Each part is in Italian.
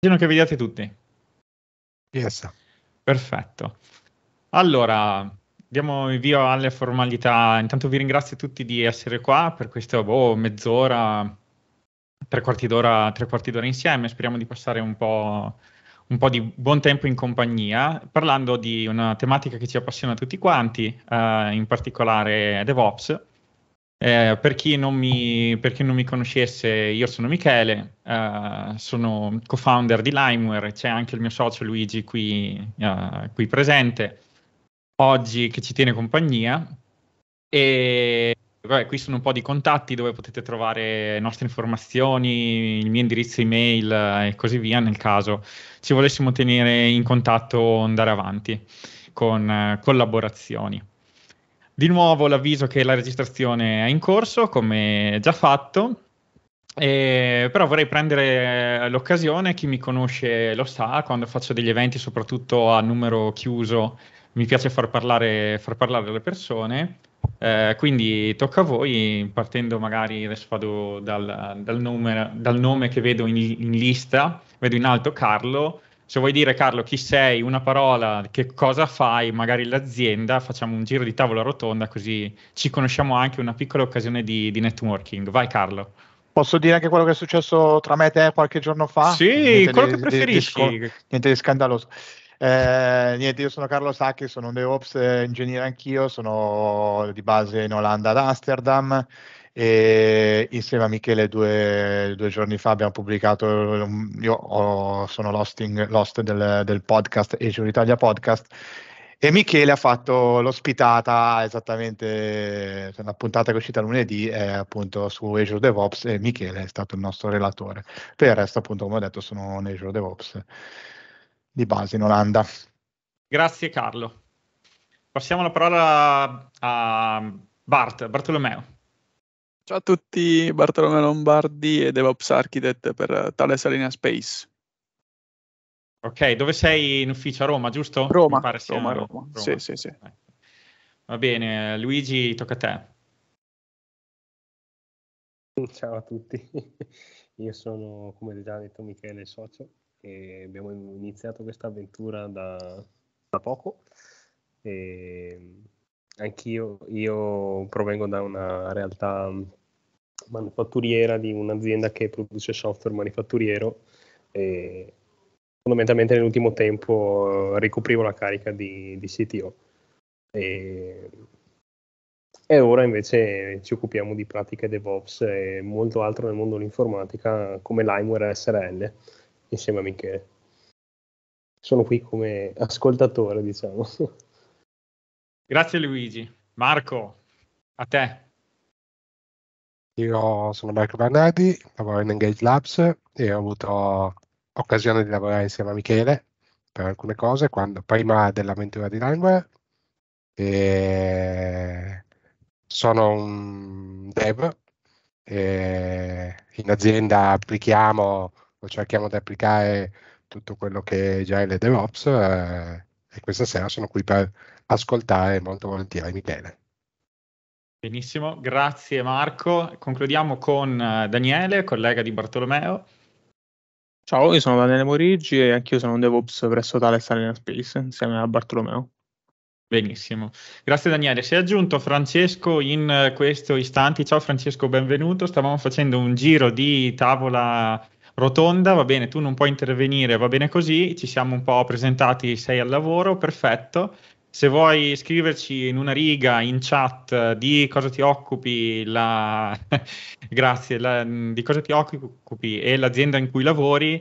Immagino che vediate tutti. Yes. Perfetto. Allora, diamo il via alle formalità. Intanto vi ringrazio tutti di essere qua per questa boh, mezz'ora, tre quarti, d'ora, tre quarti d'ora insieme. Speriamo di passare un po', un po', di buon tempo in compagnia, parlando di una tematica che ci appassiona tutti quanti, eh, in particolare DevOps, eh, per, chi mi, per, chi non mi, conoscesse, io sono Michele, eh, sono co-founder di Limeware, c'è anche il mio socio Luigi qui, eh, qui presente, oggi che ci tiene compagnia. E vabbè, qui sono un po' di contatti dove potete trovare le nostre informazioni, il mio indirizzo email eh, e così via nel caso ci volessimo tenere in contatto o andare avanti con eh, collaborazioni. Di nuovo l'avviso che la registrazione è in corso, come già fatto. Eh, però vorrei prendere eh, l'occasione, chi mi conosce lo sa, quando faccio degli eventi, soprattutto a numero chiuso, mi piace far parlare, far parlare le persone. Eh, quindi tocca a voi, partendo magari adesso vado dal, dal, nome, dal nome, che vedo in, in, lista, vedo in alto Carlo, se vuoi dire Carlo chi sei, una parola, che cosa fai, magari l'azienda, facciamo un giro di tavola rotonda così ci conosciamo anche una piccola occasione di, di networking. Vai Carlo. Posso dire anche quello che è successo tra me e te qualche giorno fa? Sì, niente quello di, che preferisco. Di, di, niente di scandaloso. Eh, niente, io sono Carlo Sacchi, sono un DevOps eh, ingegnere anch'io, sono di base in Olanda ad Amsterdam e insieme a Michele due, due giorni fa abbiamo pubblicato, um, io ho, sono l'hosting, l'host del, del podcast Azure Italia Podcast e Michele ha fatto l'ospitata esattamente cioè la puntata che è uscita lunedì eh, appunto su Azure DevOps e Michele è stato il nostro relatore per il resto appunto come ho detto sono un Azure DevOps di base in Olanda grazie Carlo passiamo la parola a Bart, Bartolomeo Ciao a tutti, Bartolomeo Lombardi e DevOps Architect per eh, Thales Alenia Space. Ok, dove sei in ufficio a Roma, giusto? Roma, pare sia... Roma, Roma. Sì, sì, sì. Va bene, Luigi, tocca a te. Ciao a tutti, io sono, come già detto Michele, il socio e abbiamo iniziato questa avventura da, da poco. E anch'io io provengo da una realtà manufatturiera di un'azienda che produce software manifatturiero e fondamentalmente nell'ultimo tempo eh, ricoprivo la carica di, di CTO. E, e, ora invece ci occupiamo di pratiche DevOps e molto altro nel mondo dell'informatica come Limeware e SRL insieme a Michele. Sono qui come ascoltatore, diciamo. Grazie Luigi. Marco, a te. Io sono Marco Bernardi, lavoro in Engage Labs e ho avuto occasione di lavorare insieme a Michele per alcune cose quando, prima dell'avventura di Limeware. E sono un dev e in azienda applichiamo o cerchiamo di applicare tutto quello che già è le DevOps eh, e questa sera sono qui per ascoltare molto volentieri Michele. Benissimo, grazie Marco. Concludiamo con eh, Daniele, collega di Bartolomeo. Ciao, io sono Daniele Morigi e anch'io sono un DevOps presso Thales Arena Space insieme a Bartolomeo. Benissimo, grazie Daniele. Si è aggiunto Francesco in eh, questo istante. Ciao Francesco, benvenuto. Stavamo facendo un giro di tavola rotonda, va bene, tu non puoi intervenire, va bene così, ci siamo un po' presentati, sei al lavoro, perfetto. Se vuoi scriverci in una riga in chat di cosa ti occupi, la... grazie, la... Mm, di cosa ti occupi e l'azienda in cui lavori,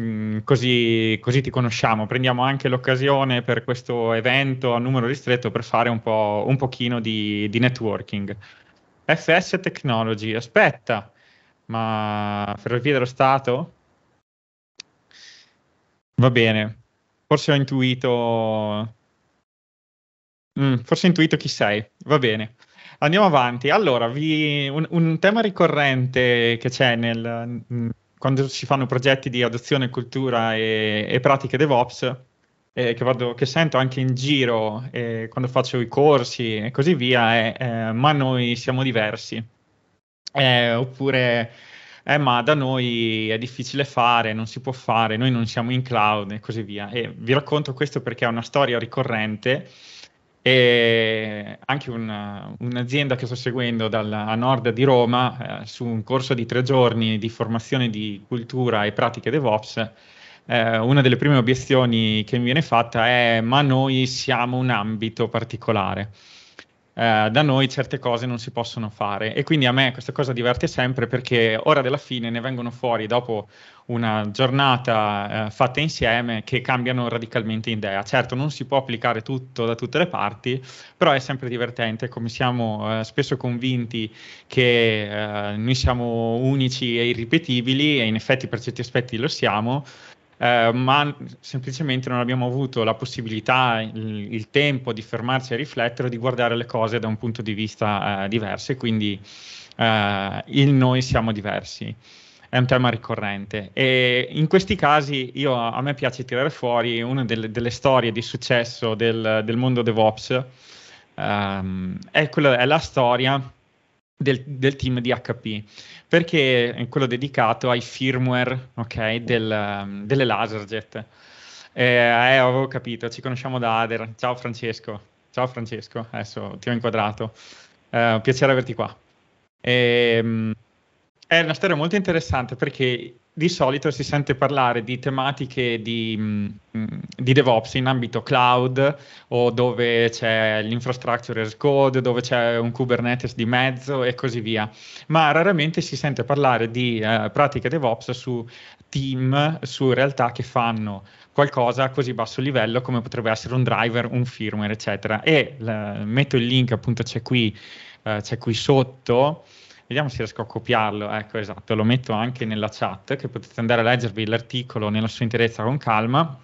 mm, Così, così, ti conosciamo. Prendiamo anche l'occasione per questo evento a numero ristretto per fare un, po', un pochino di, di, networking. FS Technology, aspetta, ma Ferrovie dello Stato? Va bene, forse ho intuito Mm, forse intuito chi sei. Va bene. Andiamo avanti. Allora, vi, un, un, tema ricorrente che c'è nel, mm, quando si fanno progetti di adozione, cultura e, e pratiche DevOps, eh, che, vado, che, sento anche in giro eh, quando faccio i corsi e così via, è eh, ma noi siamo diversi. Eh, oppure, eh, ma da noi è difficile fare, non si può fare, noi non siamo in cloud e così via. E vi racconto questo perché è una storia ricorrente e anche un, un'azienda che sto seguendo dal, a nord di Roma eh, su un corso di tre giorni di formazione di cultura e pratiche DevOps. Eh, una delle prime obiezioni che mi viene fatta è: ma noi siamo un ambito particolare. Eh, da noi certe cose non si possono fare e quindi a me questa cosa diverte sempre perché ora della fine ne vengono fuori dopo una giornata eh, fatta insieme che cambiano radicalmente idea. Certo non si può applicare tutto da tutte le parti, però è sempre divertente come siamo eh, spesso convinti che eh, noi siamo unici e irripetibili e in effetti per certi aspetti lo siamo, eh, ma semplicemente non abbiamo avuto la possibilità, il, il, tempo di fermarci a riflettere, di guardare le cose da un punto di vista eh, diverso e quindi eh, il noi siamo diversi. È un tema ricorrente e in questi casi io, a me piace tirare fuori una delle, delle storie di successo del, del mondo DevOps, ehm, è, quella, è la storia del, del, team di HP, perché è quello dedicato ai firmware okay, del, um, delle Laserjet. Eh, eh, avevo capito, ci conosciamo da Ader. Ciao Francesco. Ciao Francesco, adesso ti ho inquadrato. Eh, piacere averti qua. Ehm... È una storia molto interessante perché di solito si sente parlare di tematiche di, mm, mm, di, DevOps in ambito cloud o dove c'è l'infrastructure as code, dove c'è un Kubernetes di mezzo e così via, ma raramente si sente parlare di eh, pratiche DevOps su team, su realtà che fanno qualcosa a così basso livello come potrebbe essere un driver, un firmware, eccetera. E eh, metto il link, appunto c'è qui, eh, c'è qui sotto. Vediamo se riesco a copiarlo. Ecco, esatto, lo metto anche nella chat che potete andare a leggervi l'articolo nella sua interezza con calma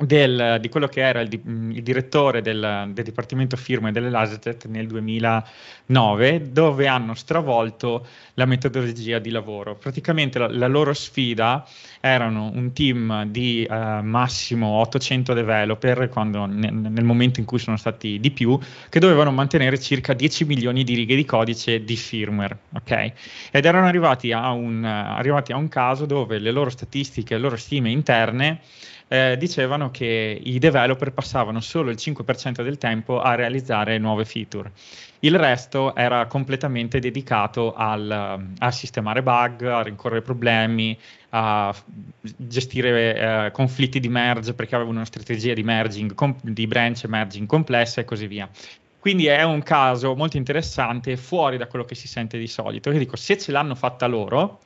del, di quello che era il, mm, il direttore del, del, Dipartimento Firme dell'Elasetet nel 2009, dove hanno stravolto la metodologia di lavoro. Praticamente la, la loro sfida erano un team di eh, massimo 800 developer, quando, nel, nel momento in cui sono stati di più, che dovevano mantenere circa 10 milioni di righe di codice di firmware. Okay? Ed erano arrivati a, un, arrivati a un caso dove le loro statistiche, le loro stime interne, eh, dicevano che i developer passavano solo il 5% del tempo a realizzare nuove feature. Il resto era completamente dedicato al, eh, a sistemare bug, a rincorrere problemi, a gestire eh, conflitti di merge perché avevano una strategia di, merging, com- di branch merging complessa e così via. Quindi è un caso molto interessante, fuori da quello che si sente di solito. Io dico, se ce l'hanno fatta loro,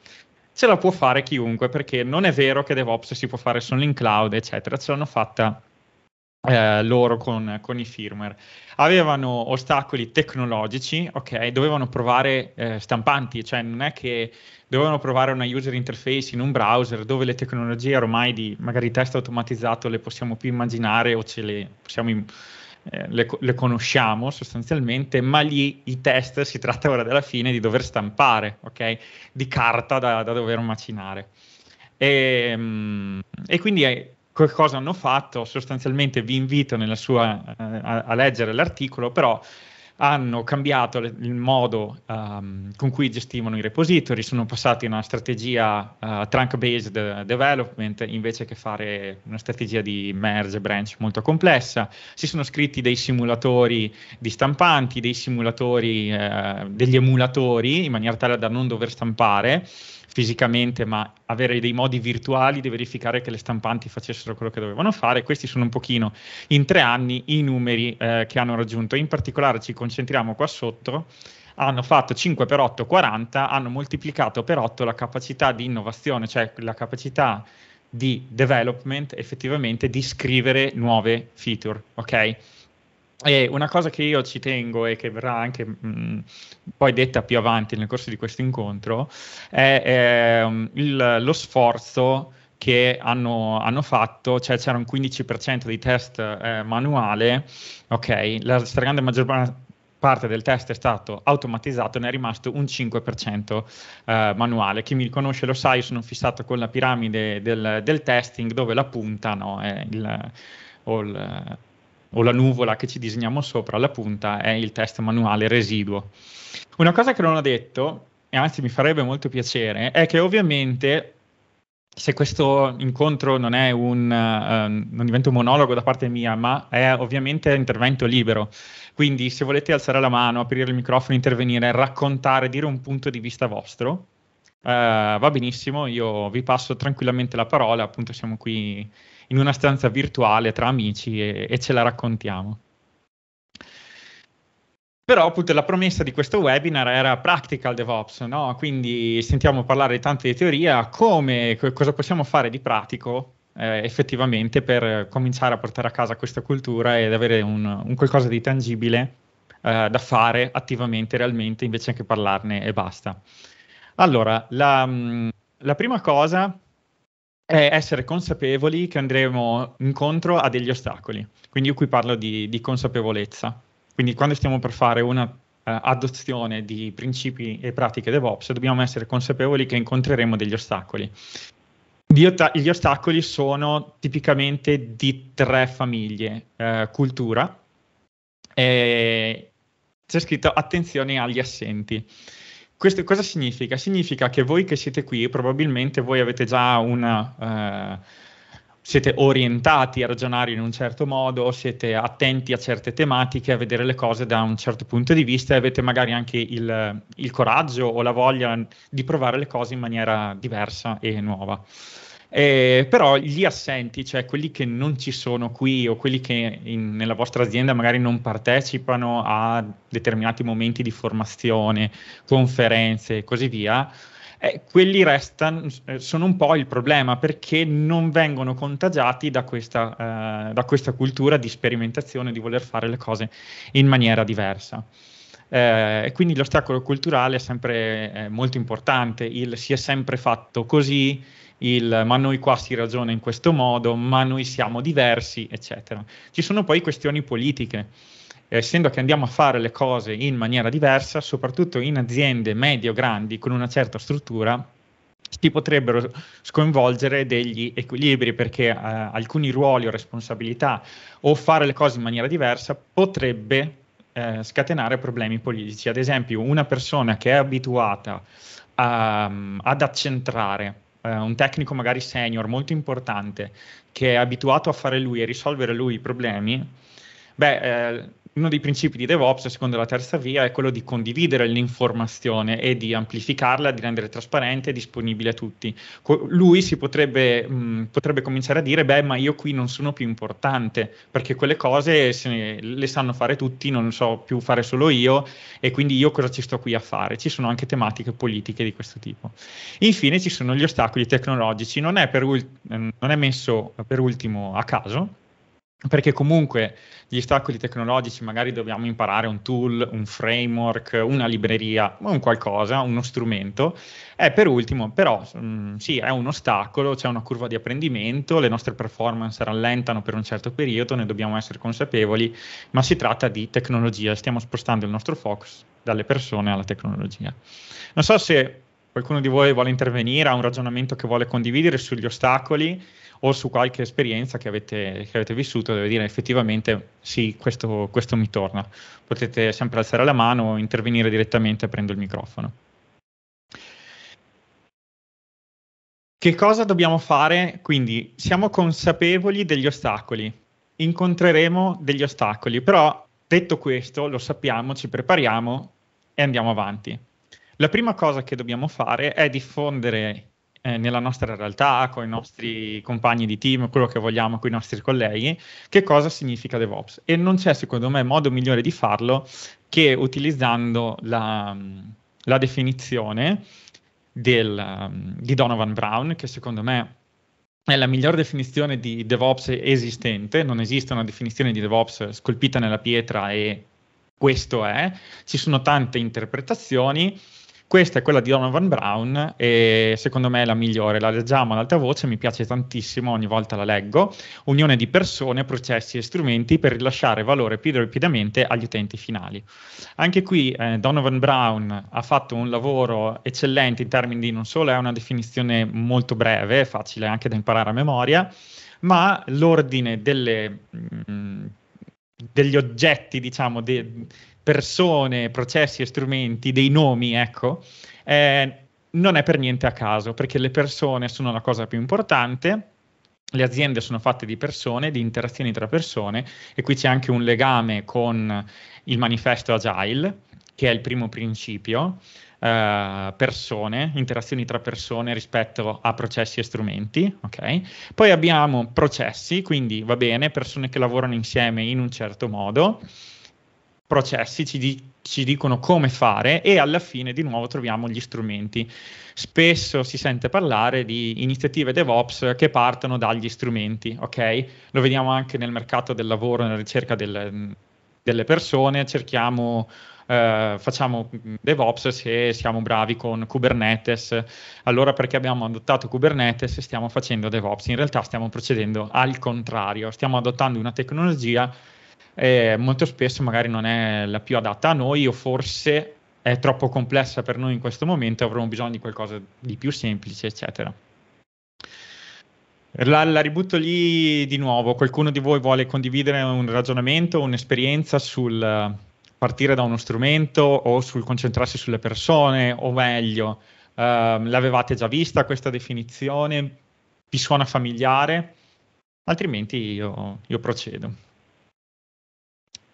ce la può fare chiunque, perché non è vero che DevOps si può fare solo in cloud, eccetera, ce l'hanno fatta eh, loro con, con, i firmware. Avevano ostacoli tecnologici, ok? Dovevano provare eh, stampanti, cioè non è che dovevano provare una user interface in un browser dove le tecnologie ormai di magari testo automatizzato le possiamo più immaginare o ce le possiamo... immaginare eh, le, le, conosciamo sostanzialmente, ma lì i test si tratta ora della fine di dover stampare, ok? Di carta da, da dover macinare. E, ehm, e quindi eh, cosa hanno fatto? Sostanzialmente vi invito sua, eh, a, a leggere l'articolo, però hanno cambiato le, il modo um, con cui gestivano i repository, sono passati a una strategia uh, trunk-based development invece che fare una strategia di merge branch molto complessa, si sono scritti dei simulatori di stampanti, dei simulatori, uh, degli emulatori in maniera tale da non dover stampare fisicamente, ma avere dei modi virtuali di verificare che le stampanti facessero quello che dovevano fare. Questi sono un pochino in tre anni i numeri eh, che hanno raggiunto. In particolare ci concentriamo qua sotto. Hanno fatto 5 per 8, 40, hanno moltiplicato per 8 la capacità di innovazione, cioè la capacità di development effettivamente di scrivere nuove feature, ok? E una cosa che io ci tengo e che verrà anche mh, mm, poi detta più avanti nel corso di questo incontro è, è ehm, il, lo sforzo che hanno, hanno, fatto, cioè c'era un 15% di test eh, manuale, ok, la stragrande maggior parte del test è stato automatizzato, ne è rimasto un 5% eh, manuale. Chi mi conosce lo sa, io sono fissato con la piramide del, del testing dove la punta no, è il, o il o la nuvola che ci disegniamo sopra, la punta è il test manuale residuo. Una cosa che non ho detto, e anzi mi farebbe molto piacere, è che ovviamente se questo incontro non, un, uh, non diventa un monologo da parte mia, ma è ovviamente intervento libero. Quindi se volete alzare la mano, aprire il microfono, intervenire, raccontare, dire un punto di vista vostro, uh, va benissimo, io vi passo tranquillamente la parola, appunto siamo qui in una stanza virtuale tra amici e, e ce la raccontiamo. Però appunto la promessa di questo webinar era practical DevOps, no? quindi sentiamo parlare tanto di teoria, come, cosa possiamo fare di pratico eh, effettivamente per cominciare a portare a casa questa cultura ed avere un, un qualcosa di tangibile eh, da fare attivamente, realmente, invece che parlarne e basta. Allora, la, la prima cosa è essere consapevoli che andremo incontro a degli ostacoli. Quindi io qui parlo di, di consapevolezza. Quindi quando stiamo per fare una uh, adozione di principi e pratiche DevOps, dobbiamo essere consapevoli che incontreremo degli ostacoli. Gli, ostacoli sono tipicamente di tre famiglie, eh, cultura, c'è scritto attenzione agli assenti. Questo cosa significa? Significa che voi che siete qui, probabilmente voi avete già una... Eh, siete orientati a ragionare in un certo modo, siete attenti a certe tematiche, a vedere le cose da un certo punto di vista e avete magari anche il, il coraggio o la voglia di provare le cose in maniera diversa e nuova. Eh, però gli assenti, cioè quelli che non ci sono qui o quelli che in, nella vostra azienda magari non partecipano a determinati momenti di formazione, conferenze e così via, eh, quelli restano, eh, sono un po' il problema perché non vengono contagiati da questa, eh, da questa cultura di sperimentazione, di voler fare le cose in maniera diversa. Eh, e quindi l'ostacolo culturale è sempre eh, molto importante, il si è sempre fatto così, il ma noi qua si ragiona in questo modo, ma noi siamo diversi, eccetera. Ci sono poi questioni politiche. Essendo che andiamo a fare le cose in maniera diversa, soprattutto in aziende medio-grandi con una certa struttura, si potrebbero sconvolgere degli equilibri perché eh, alcuni ruoli o responsabilità o fare le cose in maniera diversa potrebbe eh, scatenare problemi politici. Ad esempio, una persona che è abituata a, mm, ad accentrare eh, un tecnico magari senior molto importante che è abituato a fare lui e risolvere lui i problemi, beh, eh, uno dei principi di DevOps, secondo la terza via, è quello di condividere l'informazione e di amplificarla, di rendere trasparente e disponibile a tutti. Co- lui si potrebbe, mh, mm, potrebbe, cominciare a dire, beh, ma io qui non sono più importante, perché quelle cose ne, le sanno fare tutti, non so più fare solo io, e quindi io cosa ci sto qui a fare? Ci sono anche tematiche politiche di questo tipo. Infine ci sono gli ostacoli tecnologici, non è, ult- non è messo per ultimo a caso, perché comunque gli ostacoli tecnologici magari dobbiamo imparare un tool, un framework, una libreria, un qualcosa, uno strumento. E eh, per ultimo, però, mh, mm, sì, è un ostacolo, c'è una curva di apprendimento, le nostre performance rallentano per un certo periodo, ne dobbiamo essere consapevoli, ma si tratta di tecnologia, stiamo spostando il nostro focus dalle persone alla tecnologia. Non so se qualcuno di voi vuole intervenire, ha un ragionamento che vuole condividere sugli ostacoli o su qualche esperienza che avete, che avete vissuto dove dire effettivamente sì, questo, questo mi torna. Potete sempre alzare la mano, o intervenire direttamente e prendo il microfono. Che cosa dobbiamo fare? Quindi siamo consapevoli degli ostacoli, incontreremo degli ostacoli, però detto questo lo sappiamo, ci prepariamo e andiamo avanti. La prima cosa che dobbiamo fare è diffondere eh, nella nostra realtà, con i nostri compagni di team, quello che vogliamo, con i nostri colleghi, che cosa significa DevOps. E non c'è, secondo me, modo migliore di farlo che utilizzando la, mm, la definizione del, mm, di Donovan Brown, che secondo me è la miglior definizione di DevOps esistente, non esiste una definizione di DevOps scolpita nella pietra e questo è, ci sono tante interpretazioni, questa è quella di Donovan Brown e secondo me è la migliore, la leggiamo ad alta voce, mi piace tantissimo, ogni volta la leggo. Unione di persone, processi e strumenti per rilasciare valore più rapidamente agli utenti finali. Anche qui eh, Donovan Brown ha fatto un lavoro eccellente in termini di non solo è una definizione molto breve, facile anche da imparare a memoria, ma l'ordine delle, mh, mm, degli oggetti, diciamo, de, persone, processi e strumenti, dei nomi, ecco, eh, non è per niente a caso, perché le persone sono la cosa più importante, le aziende sono fatte di persone, di interazioni tra persone, e qui c'è anche un legame con il manifesto Agile, che è il primo principio, eh, persone, interazioni tra persone rispetto a processi e strumenti, okay? Poi abbiamo processi, quindi va bene, persone che lavorano insieme in un certo modo, processi ci, di, ci, dicono come fare e alla fine di nuovo troviamo gli strumenti. Spesso si sente parlare di iniziative DevOps che partono dagli strumenti, ok? Lo vediamo anche nel mercato del lavoro, nella ricerca del, delle persone, cerchiamo Uh, facciamo DevOps se siamo bravi con Kubernetes. Allora perché abbiamo adottato Kubernetes stiamo facendo DevOps? In realtà stiamo procedendo al contrario, stiamo adottando una tecnologia eh, molto spesso magari non è la più adatta a noi o forse è troppo complessa per noi in questo momento, avremo bisogno di qualcosa di più semplice, eccetera. La, la ributto lì di nuovo, qualcuno di voi vuole condividere un ragionamento, un'esperienza sul eh, partire da uno strumento o sul concentrarsi sulle persone, o meglio, eh, l'avevate già vista questa definizione? Vi suona familiare? Altrimenti io, io procedo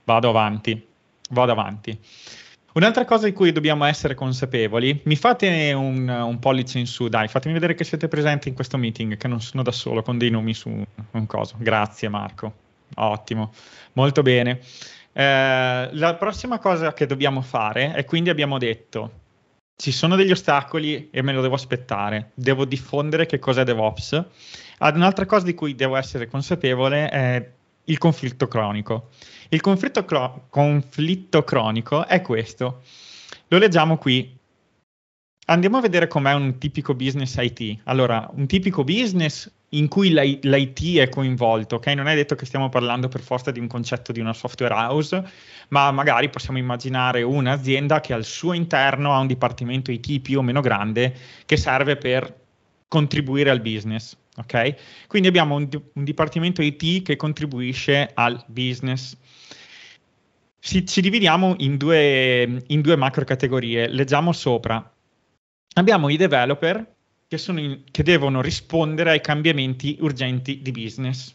vado avanti, vado avanti. Un'altra cosa di cui dobbiamo essere consapevoli, mi fate un, un, pollice in su, dai, fatemi vedere che siete presenti in questo meeting, che non sono da solo con dei nomi su un coso. Grazie Marco, ottimo, molto bene. Eh, la prossima cosa che dobbiamo fare è quindi abbiamo detto, ci sono degli ostacoli e me lo devo aspettare, devo diffondere che cos'è DevOps. Ad un'altra cosa di cui devo essere consapevole è il conflitto cronico. Il conflitto, cro- conflitto cronico è questo. Lo leggiamo qui. Andiamo a vedere com'è un tipico business IT. Allora, un tipico business in cui l'I- l'IT è coinvolto, ok? Non è detto che stiamo parlando per forza di un concetto di una software house, ma magari possiamo immaginare un'azienda che al suo interno ha un dipartimento IT più o meno grande che serve per contribuire al business. Okay? Quindi abbiamo un, un, dipartimento IT che contribuisce al business. Si, ci dividiamo in due, in due macro categorie, leggiamo sopra. Abbiamo i developer che, in, che devono rispondere ai cambiamenti urgenti di business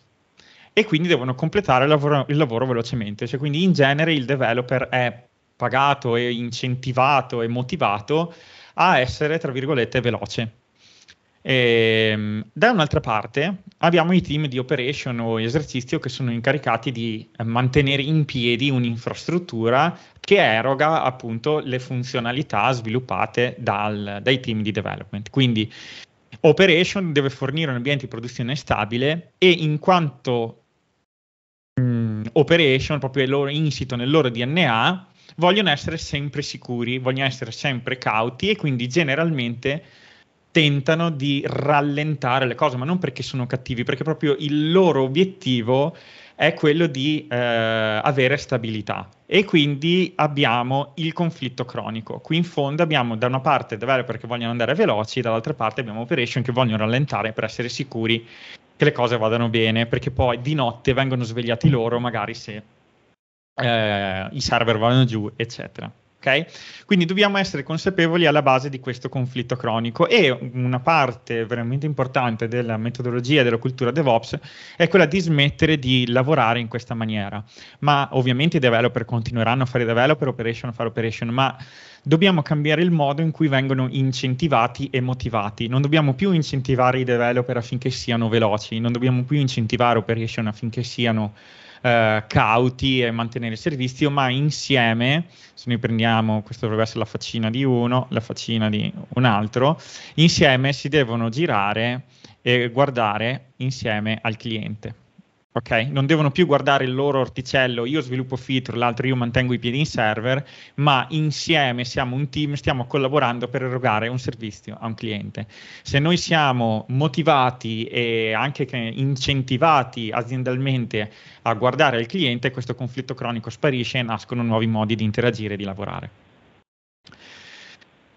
e quindi devono completare il lavoro, il lavoro velocemente, cioè quindi in genere il developer è pagato e incentivato e motivato a essere, tra virgolette, veloce e, ehm, da un'altra parte abbiamo i team di operation o esercizio che sono incaricati di eh, mantenere in piedi un'infrastruttura che eroga appunto le funzionalità sviluppate dal, dai team di development. Quindi operation deve fornire un ambiente di produzione stabile e in quanto mh, mm, operation, proprio il loro insito nel loro DNA, vogliono essere sempre sicuri, vogliono essere sempre cauti e quindi generalmente tentano di rallentare le cose, ma non perché sono cattivi, perché proprio il loro obiettivo è quello di eh, avere stabilità. E quindi abbiamo il conflitto cronico. Qui in fondo abbiamo da una parte developer che vogliono andare veloci, dall'altra parte abbiamo operation che vogliono rallentare per essere sicuri che le cose vadano bene, perché poi di notte vengono svegliati loro, magari se eh, i server vanno giù, eccetera. Okay? Quindi dobbiamo essere consapevoli alla base di questo conflitto cronico e una parte veramente importante della metodologia e della cultura DevOps è quella di smettere di lavorare in questa maniera. Ma ovviamente i developer continueranno a fare developer, operation, a fare operation, ma dobbiamo cambiare il modo in cui vengono incentivati e motivati. Non dobbiamo più incentivare i developer affinché siano veloci, non dobbiamo più incentivare operation affinché siano eh, cauti e mantenere il servizio, ma insieme, se noi prendiamo, questa dovrebbe essere la faccina di uno, la faccina di un altro, insieme si devono girare e guardare insieme al cliente. Ok, non devono più guardare il loro orticello, io sviluppo feature, l'altro io mantengo i piedi in server, ma insieme siamo un team, stiamo collaborando per erogare un servizio a un cliente. Se noi siamo motivati e anche incentivati aziendalmente a guardare al cliente, questo conflitto cronico sparisce e nascono nuovi modi di interagire e di lavorare.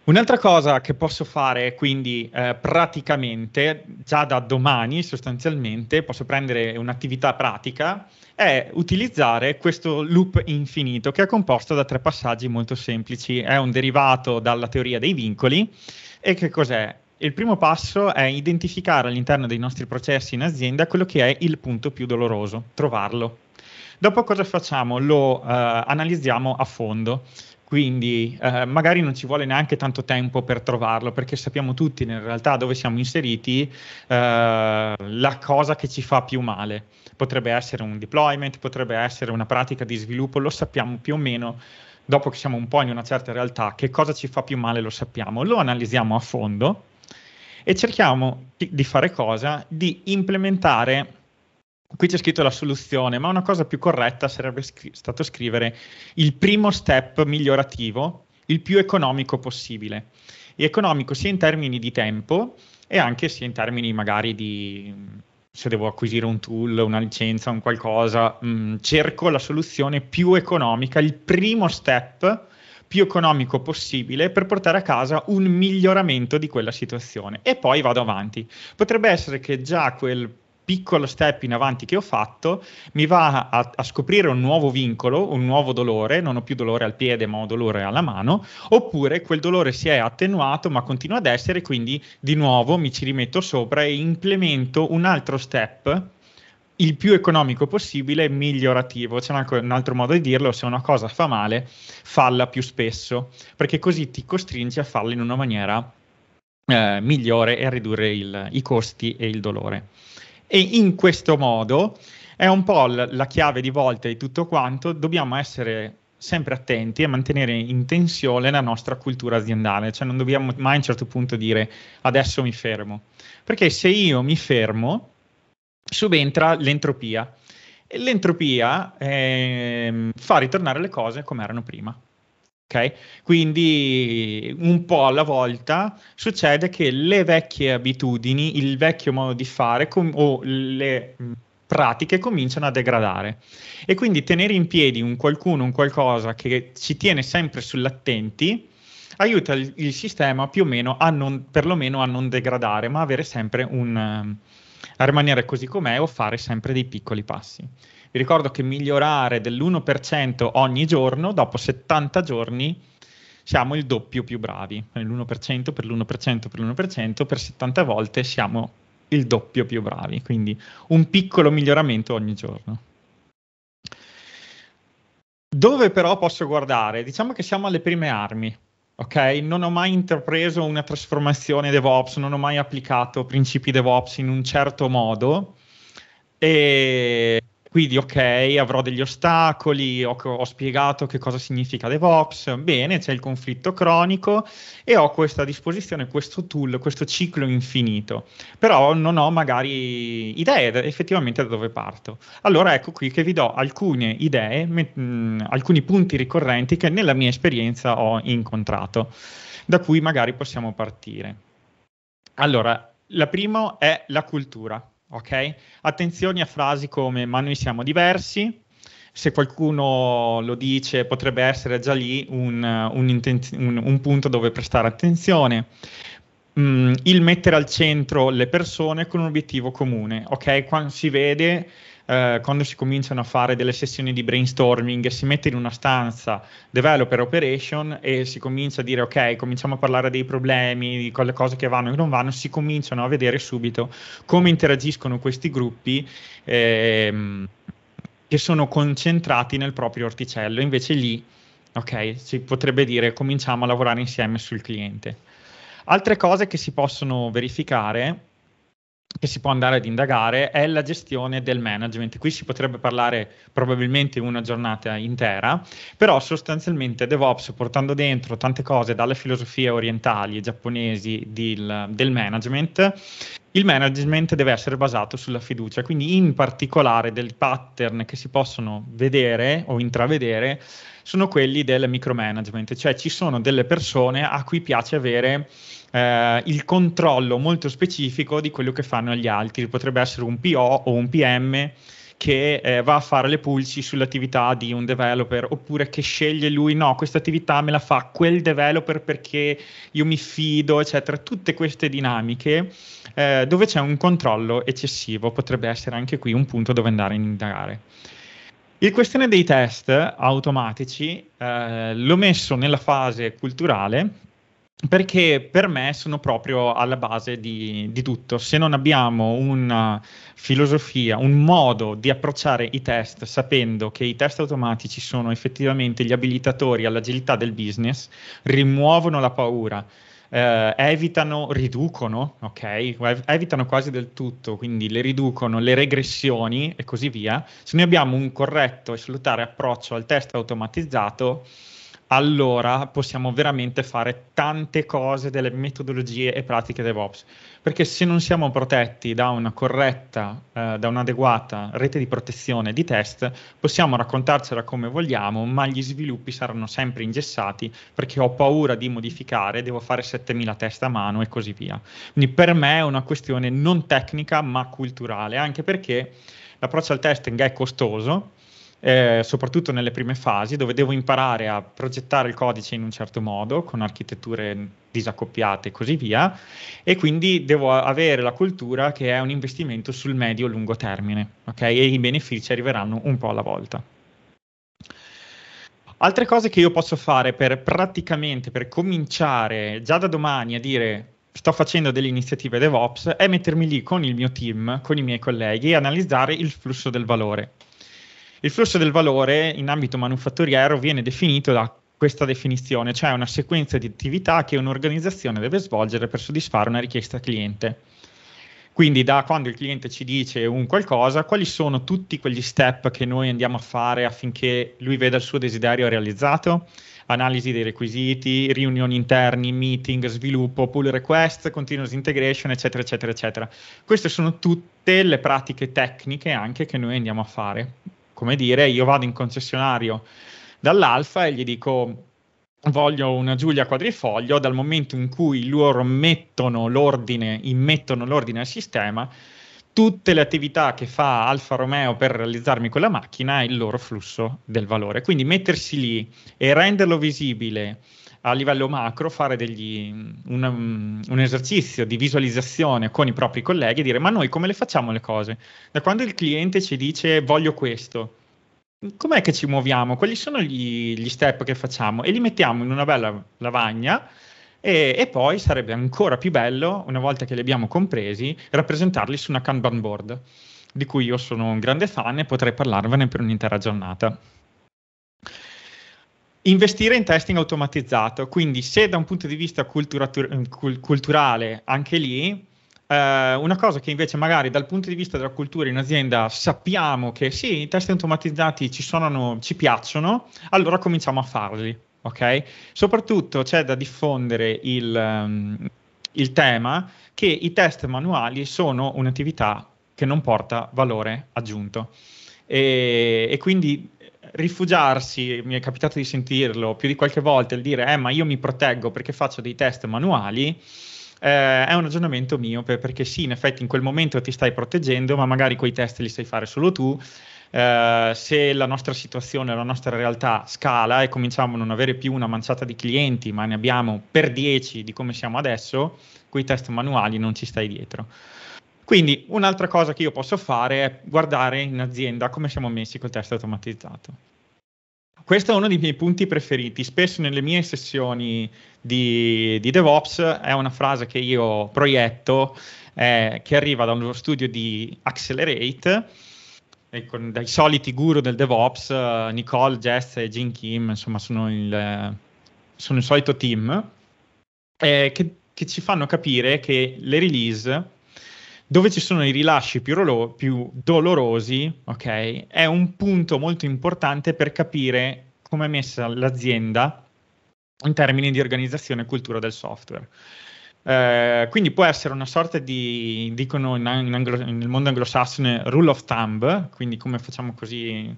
Un'altra cosa che posso fare, quindi eh, praticamente, già da domani sostanzialmente, posso prendere un'attività pratica, è utilizzare questo loop infinito che è composto da tre passaggi molto semplici. È un derivato dalla teoria dei vincoli e che cos'è? Il primo passo è identificare all'interno dei nostri processi in azienda quello che è il punto più doloroso, trovarlo. Dopo cosa facciamo? Lo eh, analizziamo a fondo quindi eh, magari non ci vuole neanche tanto tempo per trovarlo, perché sappiamo tutti in realtà dove siamo inseriti eh, la cosa che ci fa più male. Potrebbe essere un deployment, potrebbe essere una pratica di sviluppo, lo sappiamo più o meno. Dopo che siamo un po' in una certa realtà, che cosa ci fa più male lo sappiamo, lo analizziamo a fondo e cerchiamo di fare cosa? Di implementare Qui c'è scritto la soluzione, ma una cosa più corretta sarebbe scri- stato scrivere il primo step migliorativo, il più economico possibile. E economico sia in termini di tempo e anche sia in termini magari di se devo acquisire un tool, una licenza, un qualcosa, mh, mm, cerco la soluzione più economica, il primo step più economico possibile per portare a casa un miglioramento di quella situazione e poi vado avanti. Potrebbe essere che già quel piccolo step in avanti che ho fatto mi va a, a, scoprire un nuovo vincolo, un nuovo dolore, non ho più dolore al piede ma ho dolore alla mano, oppure quel dolore si è attenuato ma continua ad essere, quindi di nuovo mi ci rimetto sopra e implemento un altro step il più economico possibile migliorativo. C'è un altro modo di dirlo, se una cosa fa male, falla più spesso, perché così ti costringe a farla in una maniera eh, migliore e a ridurre il, i costi e il dolore. E in questo modo è un po' la chiave di volta di tutto quanto, dobbiamo essere sempre attenti e mantenere in tensione la nostra cultura aziendale, cioè non dobbiamo mai a un certo punto dire adesso mi fermo, perché se io mi fermo subentra l'entropia e l'entropia eh, fa ritornare le cose come erano prima. Okay? Quindi un po' alla volta succede che le vecchie abitudini, il vecchio modo di fare com- o le pratiche cominciano a degradare e quindi tenere in piedi un qualcuno, un qualcosa che ci tiene sempre sull'attenti aiuta il, il sistema più o meno a non, perlomeno a non degradare, ma avere sempre un, a rimanere così com'è o fare sempre dei piccoli passi. Vi ricordo che migliorare dell'1% ogni giorno, dopo 70 giorni, siamo il doppio più bravi. L'1% per l'1% per l'1% per 70 volte siamo il doppio più bravi. Quindi un piccolo miglioramento ogni giorno. Dove però posso guardare? Diciamo che siamo alle prime armi. Ok, non ho mai intrapreso una trasformazione DevOps, non ho mai applicato principi DevOps in un certo modo e quindi, ok, avrò degli ostacoli, ho, ho, spiegato che cosa significa DevOps, bene, c'è il conflitto cronico e ho questa disposizione, questo tool, questo ciclo infinito, però non ho magari idee effettivamente da dove parto. Allora ecco qui che vi do alcune idee, mh, alcuni punti ricorrenti che nella mia esperienza ho incontrato, da cui magari possiamo partire. Allora, la prima è la cultura ok? Attenzione a frasi come ma noi siamo diversi, se qualcuno lo dice potrebbe essere già lì un, un, un, un punto dove prestare attenzione. Mm, il mettere al centro le persone con un obiettivo comune, ok? Quando si vede eh, quando si cominciano a fare delle sessioni di brainstorming, si mette in una stanza developer operation e si comincia a dire ok, cominciamo a parlare dei problemi, di quelle cose che vanno e non vanno, si cominciano a vedere subito come interagiscono questi gruppi. Ehm, che sono concentrati nel proprio orticello, invece lì ok? Si potrebbe dire cominciamo a lavorare insieme sul cliente. Altre cose che si possono verificare che si può andare ad indagare è la gestione del management. Qui si potrebbe parlare probabilmente una giornata intera, però sostanzialmente DevOps portando dentro tante cose dalle filosofie orientali e giapponesi del, del management il management deve essere basato sulla fiducia, quindi in particolare dei pattern che si possono vedere o intravedere sono quelli del micromanagement, cioè ci sono delle persone a cui piace avere eh, il controllo molto specifico di quello che fanno gli altri, potrebbe essere un PO o un PM che eh, va a fare le pulci sull'attività di un developer oppure che sceglie lui no, questa attività me la fa quel developer perché io mi fido, eccetera, tutte queste dinamiche eh, dove c'è un controllo eccessivo, potrebbe essere anche qui un punto dove andare a indagare. Il questione dei test automatici eh, l'ho messo nella fase culturale perché per me sono proprio alla base di, di, tutto. Se non abbiamo una filosofia, un modo di approcciare i test sapendo che i test automatici sono effettivamente gli abilitatori all'agilità del business, rimuovono la paura eh, evitano, riducono, ok? Evitano quasi del tutto, quindi le riducono, le regressioni e così via. Se noi abbiamo un corretto e salutare approccio al test automatizzato, allora possiamo veramente fare tante cose delle metodologie e pratiche DevOps. Perché se non siamo protetti da una corretta, eh, da un'adeguata rete di protezione di test, possiamo raccontarcela come vogliamo, ma gli sviluppi saranno sempre ingessati perché ho paura di modificare, devo fare 7000 test a mano e così via. Quindi per me è una questione non tecnica ma culturale, anche perché l'approccio al testing è costoso eh, soprattutto nelle prime fasi, dove devo imparare a progettare il codice in un certo modo, con architetture disaccoppiate e così via, e quindi devo avere la cultura che è un investimento sul medio-lungo termine, ok? E i benefici arriveranno un po' alla volta. Altre cose che io posso fare per praticamente, per cominciare già da domani a dire sto facendo delle iniziative DevOps è mettermi lì con il mio team, con i miei colleghi e analizzare il flusso del valore. Il flusso del valore in ambito manufatturiero viene definito da questa definizione, cioè una sequenza di attività che un'organizzazione deve svolgere per soddisfare una richiesta cliente. Quindi da quando il cliente ci dice un qualcosa, quali sono tutti quegli step che noi andiamo a fare affinché lui veda il suo desiderio realizzato? Analisi dei requisiti, riunioni interni, meeting, sviluppo, pull request, continuous integration, eccetera, eccetera, eccetera. Queste sono tutte le pratiche tecniche anche che noi andiamo a fare come dire, io vado in concessionario dall'Alfa e gli dico voglio una Giulia quadrifoglio, dal momento in cui loro mettono l'ordine, immettono l'ordine al sistema, tutte le attività che fa Alfa Romeo per realizzarmi quella macchina è il loro flusso del valore. Quindi mettersi lì e renderlo visibile a livello macro fare degli, un, un, esercizio di visualizzazione con i propri colleghi e dire ma noi come le facciamo le cose? Da quando il cliente ci dice voglio questo, com'è che ci muoviamo? Quali sono gli, gli step che facciamo? E li mettiamo in una bella lavagna e, e, poi sarebbe ancora più bello, una volta che li abbiamo compresi, rappresentarli su una Kanban board, di cui io sono un grande fan e potrei parlarvene per un'intera giornata. Investire in testing automatizzato, quindi se da un punto di vista cultur- eh, culturale anche lì, eh, una cosa che invece magari dal punto di vista della cultura in azienda sappiamo che sì, i test automatizzati ci, suonano, ci piacciono, allora cominciamo a farli, ok? Soprattutto c'è da diffondere il, um, il tema che i test manuali sono un'attività che non porta valore aggiunto. E, e, quindi rifugiarsi, mi è capitato di sentirlo più di qualche volta, il dire, eh, ma io mi proteggo perché faccio dei test manuali, eh, è un ragionamento mio, perché sì, in effetti in quel momento ti stai proteggendo, ma magari quei test li sai fare solo tu. Eh, se la nostra situazione, la nostra realtà scala e cominciamo a non avere più una manciata di clienti, ma ne abbiamo per 10 di come siamo adesso, quei test manuali non ci stai dietro. Quindi un'altra cosa che io posso fare è guardare in azienda come siamo messi col test automatizzato. Questo è uno dei miei punti preferiti. Spesso nelle mie sessioni di, di DevOps è una frase che io proietto, eh, che arriva da uno studio di Accelerate, con, dai soliti guru del DevOps, eh, Nicole, Jess e Jim Kim, insomma sono il, sono il solito team, eh, che, che ci fanno capire che le release dove ci sono i rilasci più, rolo- più dolorosi, ok? È un punto molto importante per capire come è messa l'azienda in termini di organizzazione e cultura del software. Eh, quindi può essere una sorta di, dicono in anglo, nel mondo anglosassone, rule of thumb, quindi come facciamo così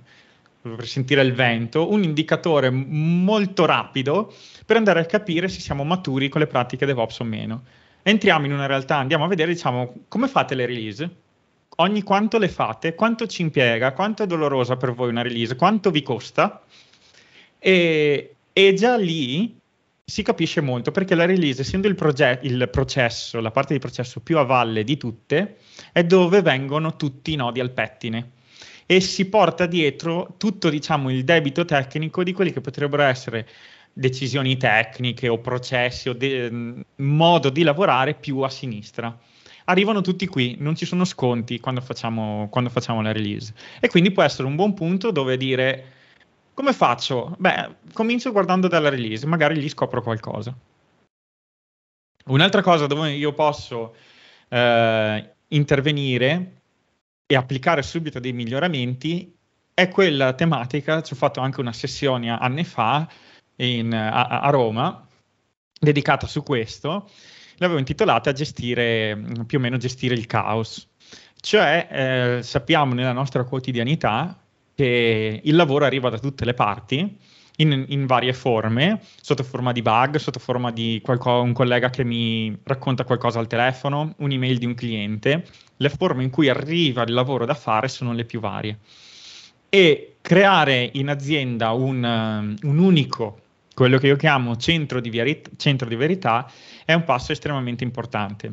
per sentire il vento, un indicatore molto rapido per andare a capire se siamo maturi con le pratiche DevOps o meno entriamo in una realtà, andiamo a vedere, diciamo, come fate le release? Ogni quanto le fate? Quanto ci impiega? Quanto è dolorosa per voi una release? Quanto vi costa? E, e già lì si capisce molto perché la release, essendo il, proget- il processo, la parte di processo più a valle di tutte, è dove vengono tutti i nodi al pettine e si porta dietro tutto diciamo, il debito tecnico di quelli che potrebbero essere decisioni tecniche o processi o de- mm, modo di lavorare più a sinistra. Arrivano tutti qui, non ci sono sconti quando facciamo, quando facciamo la release. E quindi può essere un buon punto dove dire come faccio? Beh, comincio guardando dalla release, magari lì scopro qualcosa. Un'altra cosa dove io posso eh, intervenire e applicare subito dei miglioramenti è quella tematica, ci ho fatto anche una sessione anni fa, in, eh, a, a, Roma dedicata su questo, l'avevo intitolata gestire, mm, più o meno gestire il caos. Cioè eh, sappiamo nella nostra quotidianità che il lavoro arriva da tutte le parti, in, in, varie forme, sotto forma di bug, sotto forma di qualco, un collega che mi racconta qualcosa al telefono, un'email di un cliente. Le forme in cui arriva il lavoro da fare sono le più varie. E creare in azienda un, eh, un unico quello che io chiamo centro di, verit- centro di verità è un passo estremamente importante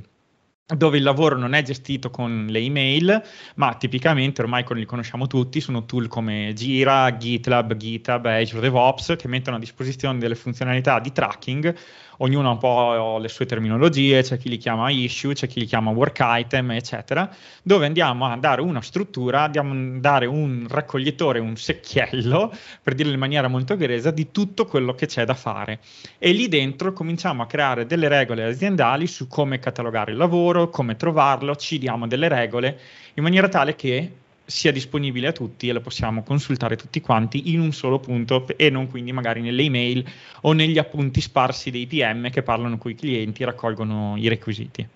dove il lavoro non è gestito con le email, ma tipicamente ormai li conosciamo tutti, sono tool come Jira, GitLab, GitHub, Azure DevOps che mettono a disposizione delle funzionalità di tracking ognuno ha un po' le sue terminologie, c'è chi li chiama issue, c'è chi li chiama work item, eccetera, dove andiamo a dare una struttura, andiamo a dare un raccoglitore, un secchiello, per dirlo in maniera molto gresa, di tutto quello che c'è da fare. E lì dentro cominciamo a creare delle regole aziendali su come catalogare il lavoro, come trovarlo, ci diamo delle regole in maniera tale che sia disponibile a tutti e lo possiamo consultare tutti quanti in un solo punto e non quindi magari nelle email o negli appunti sparsi dei PM che parlano con i clienti e raccolgono i requisiti.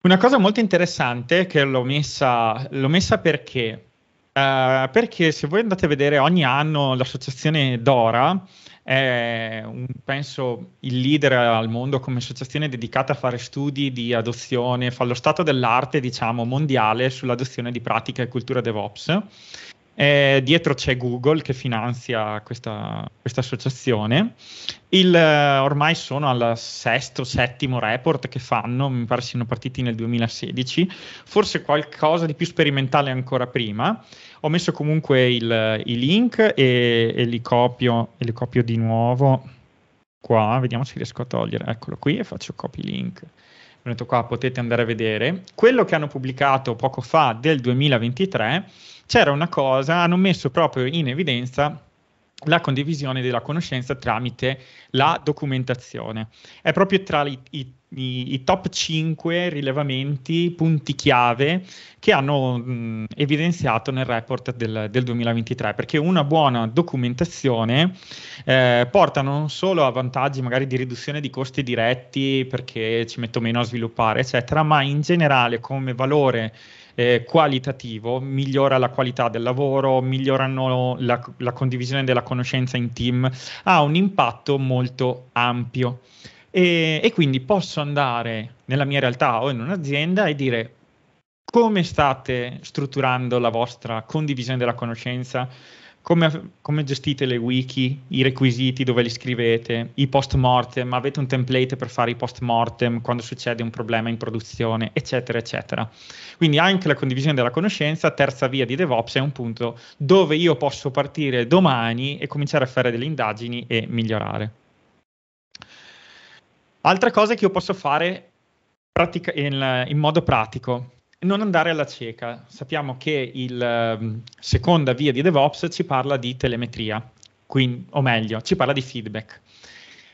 Una cosa molto interessante che l'ho messa, l'ho messa perché? Eh, perché se voi andate a vedere ogni anno l'associazione Dora, è un, penso il leader al mondo come associazione dedicata a fare studi di adozione, fa lo stato dell'arte diciamo mondiale sull'adozione di pratica e cultura DevOps eh, dietro c'è Google che finanzia questa, questa associazione. Il, eh, ormai sono al sesto, settimo report che fanno, mi pare siano partiti nel 2016, forse qualcosa di più sperimentale ancora prima. Ho messo comunque il, i link e, e, li copio, e li copio di nuovo qua, vediamo se riesco a togliere, eccolo qui e faccio copy link qua potete andare a vedere. Quello che hanno pubblicato poco fa del 2023 c'era una cosa, hanno messo proprio in evidenza la condivisione della conoscenza tramite la documentazione. È proprio tra i, i, i top 5 rilevamenti, punti chiave che hanno mh, mm, evidenziato nel report del, del, 2023, perché una buona documentazione eh, porta non solo a vantaggi magari di riduzione di costi diretti, perché ci metto meno a sviluppare, eccetera, ma in generale come valore eh, qualitativo, migliora la qualità del lavoro, migliorano la, la condivisione della conoscenza in team, ha un impatto molto ampio. E, e, quindi posso andare nella mia realtà o in un'azienda e dire come state strutturando la vostra condivisione della conoscenza, come, come, gestite le wiki, i requisiti, dove li scrivete, i post mortem, avete un template per fare i post mortem quando succede un problema in produzione, eccetera, eccetera. Quindi anche la condivisione della conoscenza, terza via di DevOps, è un punto dove io posso partire domani e cominciare a fare delle indagini e migliorare. Altra cosa che io posso fare in, in modo pratico, non andare alla cieca. Sappiamo che la ehm, seconda via di DevOps ci parla di telemetria, quindi, o meglio, ci parla di feedback,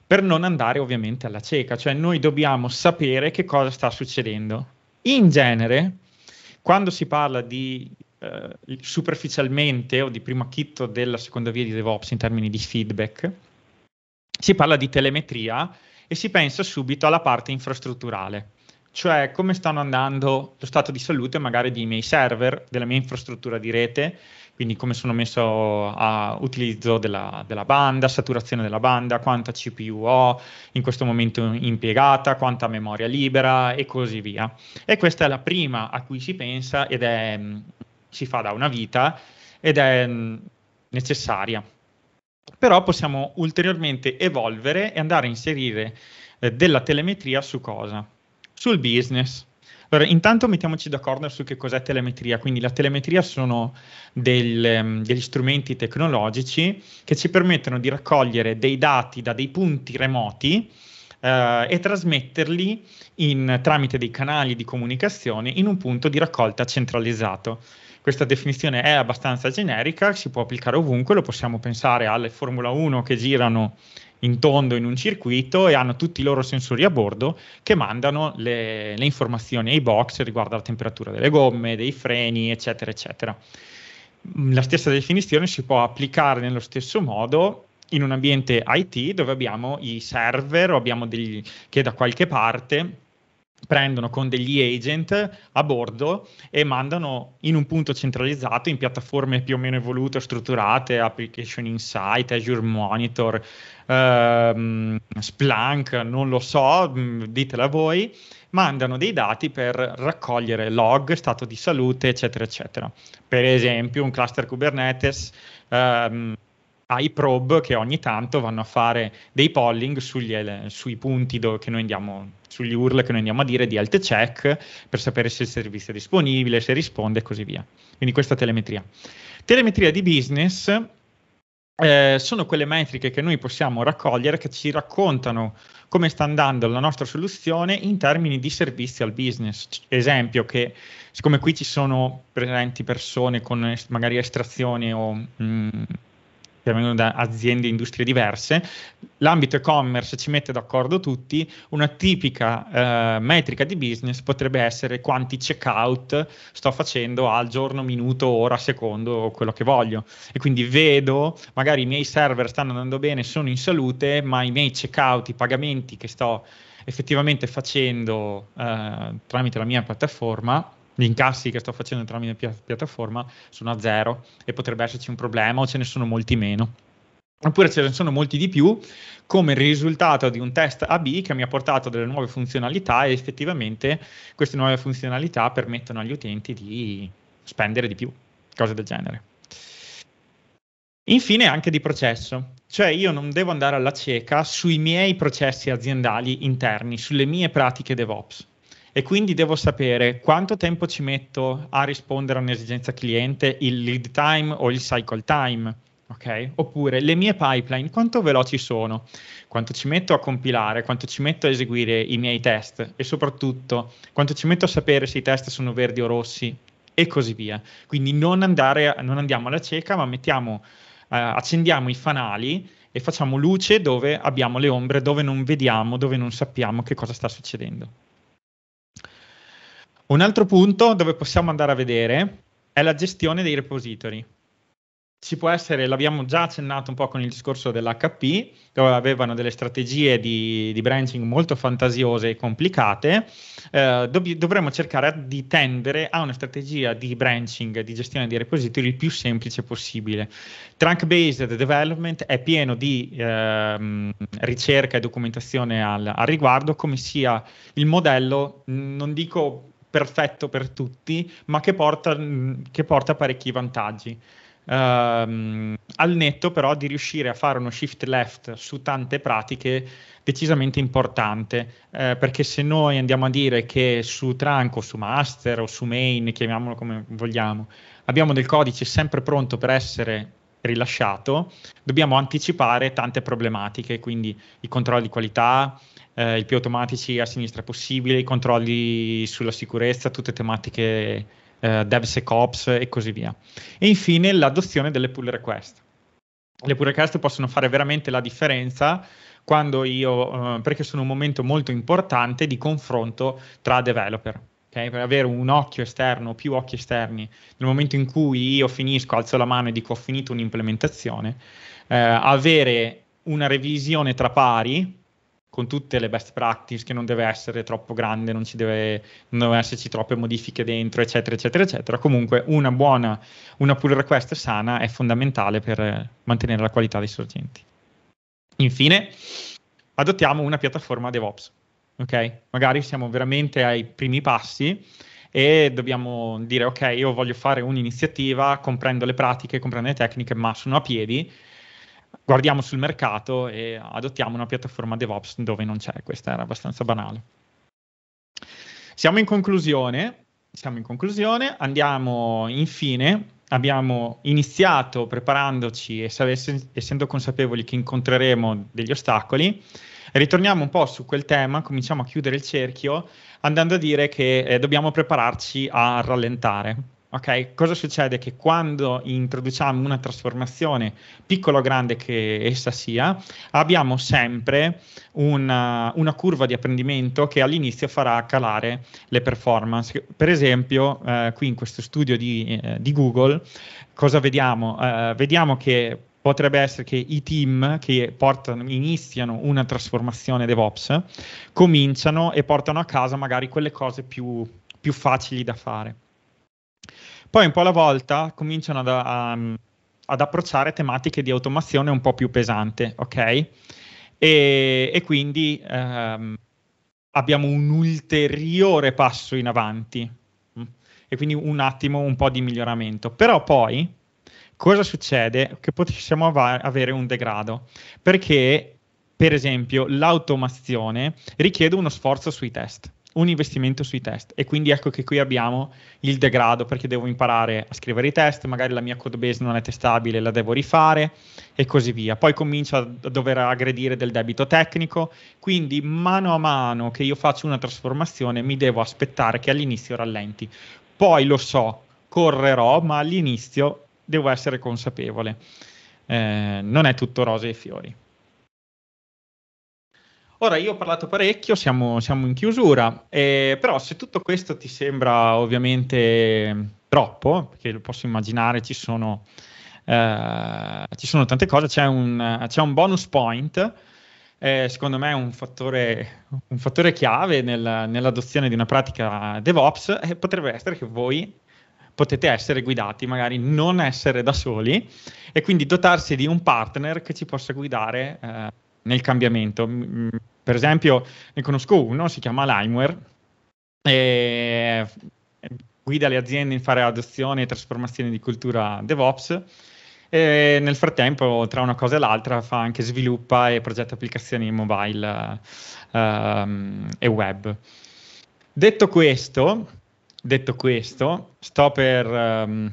per non andare ovviamente alla cieca, cioè noi dobbiamo sapere che cosa sta succedendo. In genere, quando si parla di eh, superficialmente o di primo acchitto della seconda via di DevOps in termini di feedback, si parla di telemetria e si pensa subito alla parte infrastrutturale cioè come stanno andando lo stato di salute magari dei miei server, della mia infrastruttura di rete, quindi come sono messo a utilizzo della, della, banda, saturazione della banda, quanta CPU ho in questo momento impiegata, quanta memoria libera e così via. E questa è la prima a cui si pensa ed è, si fa da una vita ed è mm, necessaria. Però possiamo ulteriormente evolvere e andare a inserire eh, della telemetria su cosa? Sul business. Allora, intanto mettiamoci d'accordo su che cos'è telemetria. Quindi la telemetria sono del, ehm, degli strumenti tecnologici che ci permettono di raccogliere dei dati da dei punti remoti eh, e trasmetterli in, tramite dei canali di comunicazione in un punto di raccolta centralizzato. Questa definizione è abbastanza generica, si può applicare ovunque, lo possiamo pensare alle Formula 1 che girano in tondo in un circuito e hanno tutti i loro sensori a bordo che mandano le, le informazioni ai box riguardo alla temperatura delle gomme, dei freni, eccetera, eccetera. La stessa definizione si può applicare nello stesso modo in un ambiente IT dove abbiamo i server o abbiamo degli, che da qualche parte prendono con degli agent a bordo e mandano in un punto centralizzato in piattaforme più o meno evolute, o strutturate, Application Insight, Azure Monitor, ehm, Splunk, non lo so, mm, ditela voi, mandano dei dati per raccogliere log, stato di salute, eccetera, eccetera. Per esempio un cluster Kubernetes ehm, ai probe che ogni tanto vanno a fare dei polling sugli, sui punti do, che noi andiamo, sugli URL che noi andiamo a dire di health check per sapere se il servizio è disponibile, se risponde e così via. Quindi questa telemetria. Telemetria di business eh, sono quelle metriche che noi possiamo raccogliere che ci raccontano come sta andando la nostra soluzione in termini di servizi al business. Esempio che siccome qui ci sono presenti persone con magari estrazione o mh, mm, che vengono da aziende e industrie diverse, l'ambito e-commerce ci mette d'accordo tutti, una tipica eh, metrica di business potrebbe essere quanti checkout sto facendo al giorno, minuto, ora, secondo, quello che voglio. E quindi vedo, magari i miei server stanno andando bene, sono in salute, ma i miei checkout, i pagamenti che sto effettivamente facendo eh, tramite la mia piattaforma gli incassi che sto facendo tramite pia- piattaforma sono a zero e potrebbe esserci un problema o ce ne sono molti meno. Oppure ce ne sono molti di più come risultato di un test AB che mi ha portato delle nuove funzionalità e effettivamente queste nuove funzionalità permettono agli utenti di spendere di più, cose del genere. Infine anche di processo, cioè io non devo andare alla cieca sui miei processi aziendali interni, sulle mie pratiche DevOps e quindi devo sapere quanto tempo ci metto a rispondere a un'esigenza cliente, il lead time o il cycle time. Okay? Oppure le mie pipeline quanto veloci sono, quanto ci metto a compilare, quanto ci metto a eseguire i miei test e soprattutto quanto ci metto a sapere se i test sono verdi o rossi e così via. Quindi non, andare, non andiamo alla cieca, ma mettiamo, eh, accendiamo i fanali e facciamo luce dove abbiamo le ombre, dove non vediamo, dove non sappiamo che cosa sta succedendo. Un altro punto dove possiamo andare a vedere è la gestione dei repository. Ci può essere, l'abbiamo già accennato un po' con il discorso dell'HP, dove avevano delle strategie di, di branching molto fantasiose e complicate. Eh, dov- dovremmo cercare di tendere a una strategia di branching, di gestione dei repository il più semplice possibile. Trunk-based development è pieno di eh, ricerca e documentazione al, al riguardo, come sia il modello, non dico perfetto per tutti, ma che porta, che porta parecchi vantaggi. Um, al netto però di riuscire a fare uno shift left su tante pratiche decisamente importante eh, perché se noi andiamo a dire che su trunk o su master o su main chiamiamolo come vogliamo abbiamo del codice sempre pronto per essere rilasciato dobbiamo anticipare tante problematiche quindi i controlli di qualità eh, il più automatici a sinistra possibile, i controlli sulla sicurezza, tutte tematiche eh, DevSecOps e così via. E infine l'adozione delle pull request. Le pull request possono fare veramente la differenza quando io, eh, perché sono un momento molto importante di confronto tra developer. Okay? Per avere un occhio esterno, o più occhi esterni, nel momento in cui io finisco, alzo la mano e dico ho finito un'implementazione, eh, avere una revisione tra pari, con tutte le best practice, che non deve essere troppo grande, non, deve, non devono esserci troppe modifiche dentro, eccetera, eccetera, eccetera. Comunque una buona, una pull request sana è fondamentale per mantenere la qualità dei sorgenti. Infine, adottiamo una piattaforma DevOps, ok? Magari siamo veramente ai primi passi e dobbiamo dire, ok, io voglio fare un'iniziativa, comprendo le pratiche, comprendo le tecniche, ma sono a piedi, guardiamo sul mercato e adottiamo una piattaforma DevOps dove non c'è, questa era abbastanza banale. Siamo in conclusione, siamo in conclusione, andiamo infine, abbiamo iniziato preparandoci e essendo consapevoli che incontreremo degli ostacoli, ritorniamo un po' su quel tema, cominciamo a chiudere il cerchio andando a dire che eh, dobbiamo prepararci a rallentare Ok, cosa succede? Che quando introduciamo una trasformazione, piccola o grande che essa sia, abbiamo sempre una, una curva di apprendimento che all'inizio farà calare le performance. Per esempio, eh, qui in questo studio di, eh, di Google, cosa vediamo? Eh, vediamo che potrebbe essere che i team che portano, iniziano una trasformazione DevOps cominciano e portano a casa magari quelle cose più, più facili da fare. Poi un po' alla volta cominciano ad, a, um, ad approcciare tematiche di automazione un po' più pesante, ok? E, e quindi ehm, abbiamo un ulteriore passo in avanti mm? e quindi un attimo un po' di miglioramento. Però poi cosa succede? Che possiamo av- avere un degrado, perché per esempio l'automazione richiede uno sforzo sui test un investimento sui test. E quindi ecco che qui abbiamo il degrado perché devo imparare a scrivere i test, magari la mia code base non è testabile, la devo rifare e così via. Poi comincio a dover aggredire del debito tecnico, quindi mano a mano che io faccio una trasformazione mi devo aspettare che all'inizio rallenti. Poi lo so, correrò, ma all'inizio devo essere consapevole. Eh, non è tutto rose e fiori. Ora io ho parlato parecchio, siamo, siamo in chiusura, eh, però se tutto questo ti sembra ovviamente troppo, perché lo posso immaginare, ci sono, eh, ci sono tante cose, c'è un, c'è un bonus point. Eh, secondo me un fattore, un fattore chiave nel, nell'adozione di una pratica DevOps eh, potrebbe essere che voi potete essere guidati, magari non essere da soli, e quindi dotarsi di un partner che ci possa guidare eh, nel cambiamento. Mm, per esempio, ne conosco uno, si chiama Limeware, e guida le aziende in fare adozione e trasformazione di cultura DevOps. E nel frattempo, tra una cosa e l'altra, fa anche sviluppa e progetta applicazioni mobile um, e web. Detto questo, detto questo sto per. Um,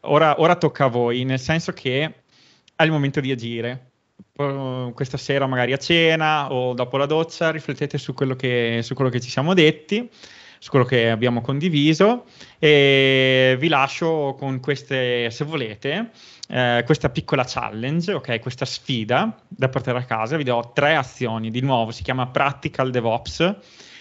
ora, ora tocca a voi, nel senso che è il momento di agire eh, questa sera magari a cena o dopo la doccia, riflettete su quello che, su quello che ci siamo detti su quello che abbiamo condiviso e vi lascio con queste, se volete, eh, questa piccola challenge, ok? Questa sfida da portare a casa. Vi do tre azioni, di nuovo, si chiama Practical DevOps.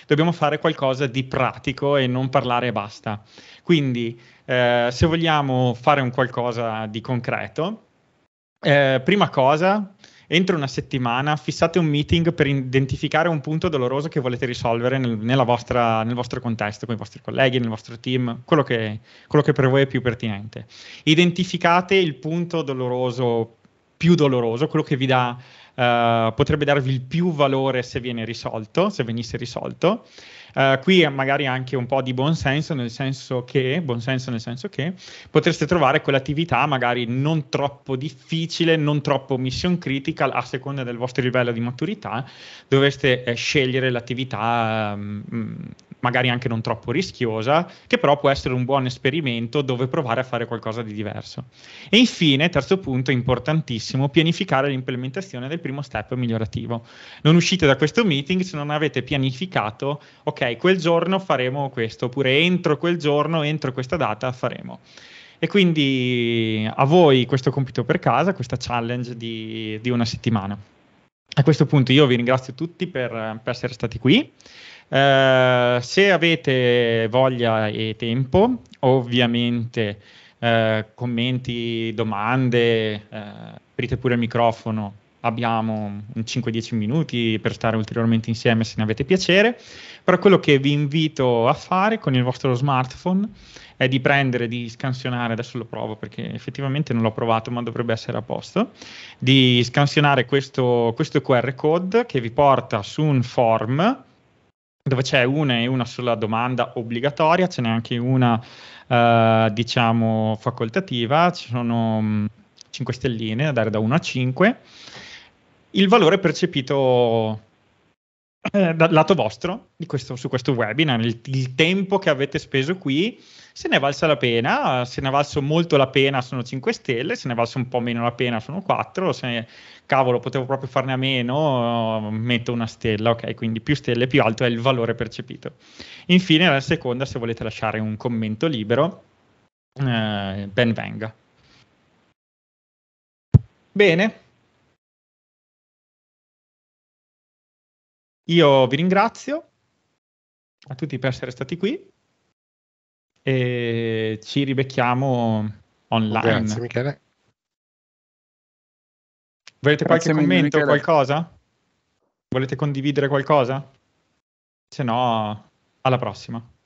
Dobbiamo fare qualcosa di pratico e non parlare e basta. Quindi, eh, se vogliamo fare un qualcosa di concreto, eh, prima cosa, entro una settimana fissate un meeting per identificare un punto doloroso che volete risolvere nel, vostra, nel vostro contesto, con i vostri colleghi, nel vostro team, quello che, quello che per voi è più pertinente. Identificate il punto doloroso più doloroso, quello che vi dà eh, potrebbe darvi il più valore se viene risolto, se venisse risolto. Eh, qui magari anche un po' di buonsenso nel senso che, buonsenso nel senso che potreste trovare quell'attività magari non troppo difficile, non troppo mission critical a seconda del vostro livello di maturità, dovreste eh, scegliere l'attività mh, mm, mm, magari anche non troppo rischiosa, che però può essere un buon esperimento dove provare a fare qualcosa di diverso. E infine, terzo punto importantissimo, pianificare l'implementazione del primo step migliorativo. Non uscite da questo meeting se non avete pianificato, ok, quel giorno faremo questo, oppure entro quel giorno, entro questa data faremo. E quindi a voi questo compito per casa, questa challenge di, di una settimana. A questo punto io vi ringrazio tutti per, per essere stati qui. Eh, se avete voglia e tempo, ovviamente eh, commenti, domande, eh, aprite pure il microfono, abbiamo 5-10 minuti per stare ulteriormente insieme se ne avete piacere, però quello che vi invito a fare con il vostro smartphone è di prendere, di scansionare, adesso lo provo perché effettivamente non l'ho provato ma dovrebbe essere a posto, di scansionare questo, questo QR code che vi porta su un form dove c'è una e una sola domanda obbligatoria, ce n'è anche una, eh, diciamo, facoltativa, ci sono 5 mm, stelline da dare da 1 a 5. Il valore percepito eh, dal lato vostro questo, su questo webinar, il, il, tempo che avete speso qui se ne è valsa la pena, se ne è valso molto la pena sono 5 stelle, se ne è valso un po' meno la pena sono 4, se ne, cavolo potevo proprio farne a meno metto una stella, ok, quindi più stelle più alto è il valore percepito. Infine la seconda, se volete lasciare un commento libero, eh, ben venga. Bene, Io vi ringrazio a tutti per essere stati qui e ci ribecchiamo online. Oh, grazie Michele. Volete Grazie qualche commento o qualcosa? Volete condividere qualcosa? Se no, alla prossima.